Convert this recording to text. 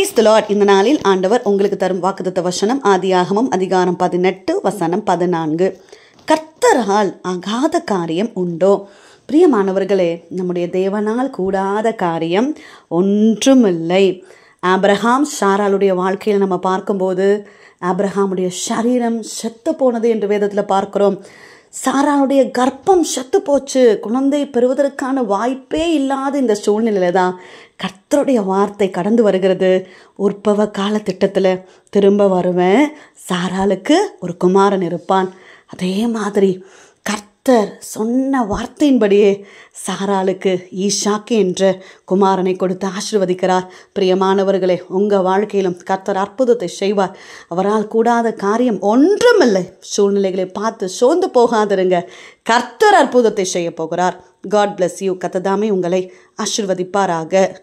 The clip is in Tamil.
பிரைஸ் துலாட் இந்த நாளில் ஆண்டவர் உங்களுக்கு தரும் வாக்குத்த வசனம் ஆதியாகமும் அதிகாரம் பதினெட்டு வசனம் பதினான்கு கர்த்தரால் ஆகாத காரியம் உண்டோ பிரியமானவர்களே நம்முடைய தேவனால் கூடாத காரியம் ஒன்றுமில்லை ஆப்ரஹாம் ஷாராளுடைய வாழ்க்கையில் நம்ம பார்க்கும்போது ஆப்ரஹாமுடைய சரீரம் செத்து போனது என்று வேதத்தில் பார்க்கிறோம் சாரானுடைய கர்ப்பம் செத்து போச்சு குழந்தை பெறுவதற்கான வாய்ப்பே இல்லாத இந்த சூழ்நிலையில தான் கர்த்தருடைய வார்த்தை கடந்து வருகிறது உற்பவ கால திட்டத்தில் திரும்ப வருவேன் சாராளுக்கு ஒரு குமாரன் இருப்பான் அதே மாதிரி கர்த்தர் சொன்ன வார்த்தையின்படியே சாராளுக்கு ஈஷாக்கு என்ற குமாரனை கொடுத்து ஆசிர்வதிக்கிறார் பிரியமானவர்களே உங்கள் வாழ்க்கையிலும் கர்த்தர் அற்புதத்தை செய்வார் அவரால் கூடாத காரியம் ஒன்றுமில்லை சூழ்நிலைகளை பார்த்து சோர்ந்து போகாதிருங்க கர்த்தர் அற்புதத்தை செய்ய போகிறார் காட் பிளஸ் யூ கத்ததாமே உங்களை ஆசிர்வதிப்பாராக